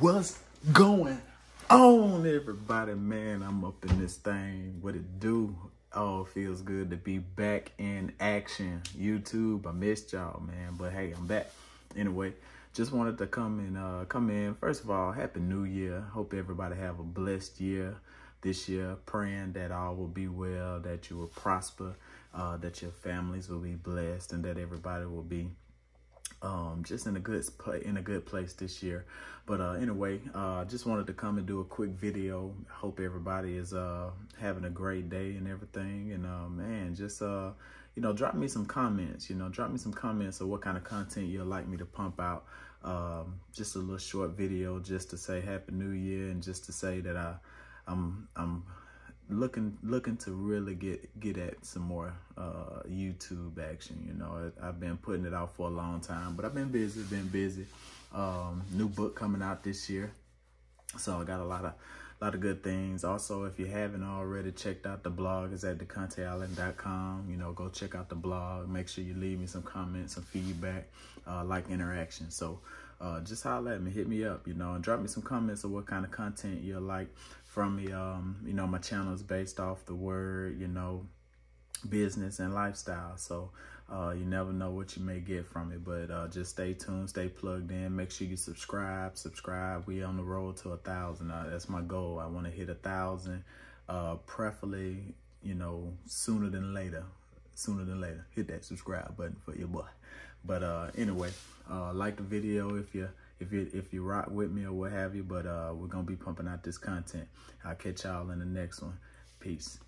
What's going on, everybody? Man, I'm up in this thing. What it do? Oh, feels good to be back in action. YouTube, I missed y'all, man. But hey, I'm back. Anyway, just wanted to come and uh, come in. First of all, happy new year. Hope everybody have a blessed year this year, praying that all will be well, that you will prosper, uh, that your families will be blessed, and that everybody will be um, just in a good in a good place this year. But uh, anyway, uh, just wanted to come and do a quick video. Hope everybody is uh, having a great day and everything. And uh, man, just uh, you know, drop me some comments. You know, drop me some comments of what kind of content you'd like me to pump out. Um, just a little short video, just to say Happy New Year and just to say that I, I'm I'm looking looking to really get get at some more uh, YouTube action. You know, I've been putting it out for a long time, but I've been busy, been busy. Um, new book coming out this year, so I got a lot of a lot of good things. Also, if you haven't already checked out the blog, is at theconteisland.com. You know, go check out the blog. Make sure you leave me some comments, some feedback, uh, like interaction. So uh, just holler at me, hit me up, you know, and drop me some comments of what kind of content you like from me. Um, you know, my channel is based off the word, you know, business and lifestyle. So uh, you never know what you may get from it, but uh, just stay tuned, stay plugged in. Make sure you subscribe, subscribe. We on the road to a thousand. Uh, that's my goal. I want to hit a thousand, uh, preferably, you know, sooner than later sooner than later. Hit that subscribe button for your boy. But uh, anyway, uh, like the video if you if you if you rock with me or what have you. But uh, we're gonna be pumping out this content. I'll catch y'all in the next one. Peace.